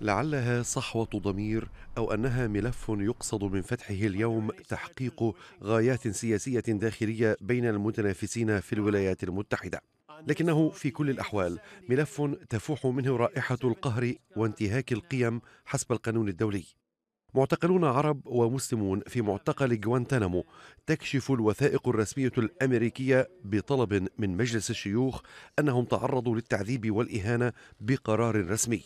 لعلها صحوه ضمير او انها ملف يقصد من فتحه اليوم تحقيق غايات سياسيه داخليه بين المتنافسين في الولايات المتحده لكنه في كل الاحوال ملف تفوح منه رائحه القهر وانتهاك القيم حسب القانون الدولي معتقلون عرب ومسلمون في معتقل جوانتانامو تكشف الوثائق الرسمية الأمريكية بطلب من مجلس الشيوخ أنهم تعرضوا للتعذيب والإهانة بقرار رسمي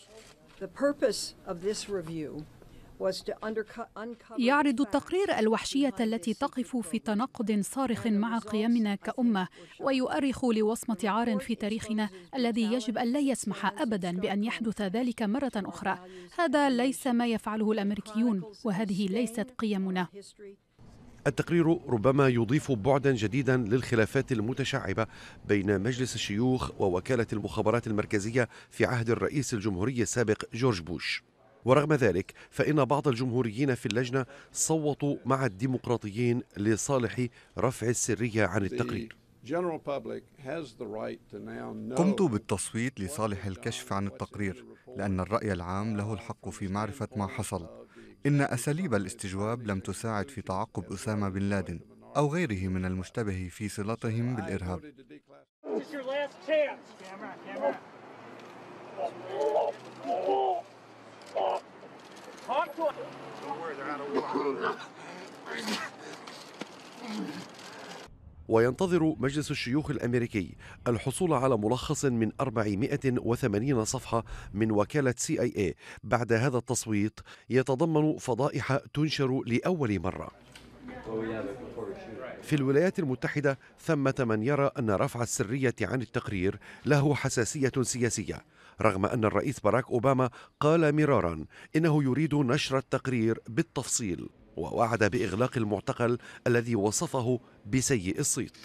يعرض التقرير الوحشية التي تقف في تناقض صارخ مع قيمنا كأمة ويؤرخ لوصمة عار في تاريخنا الذي يجب أن لا يسمح أبدا بأن يحدث ذلك مرة أخرى هذا ليس ما يفعله الأمريكيون وهذه ليست قيمنا التقرير ربما يضيف بعدا جديدا للخلافات المتشعبة بين مجلس الشيوخ ووكالة المخابرات المركزية في عهد الرئيس الجمهوري السابق جورج بوش ورغم ذلك فإن بعض الجمهوريين في اللجنة صوتوا مع الديمقراطيين لصالح رفع السرية عن التقرير قمت بالتصويت لصالح الكشف عن التقرير لأن الرأي العام له الحق في معرفة ما حصل إن أساليب الاستجواب لم تساعد في تعقب أسامة بن لادن أو غيره من المشتبه في صلتهم بالإرهاب وينتظر مجلس الشيوخ الأمريكي الحصول على ملخص من 480 صفحة من وكالة سي اي اي بعد هذا التصويت يتضمن فضائح تنشر لأول مرة في الولايات المتحدة ثمة من يرى أن رفع السرية عن التقرير له حساسية سياسية رغم أن الرئيس باراك أوباما قال مرارا إنه يريد نشر التقرير بالتفصيل ووعد بإغلاق المعتقل الذي وصفه بسيء الصيت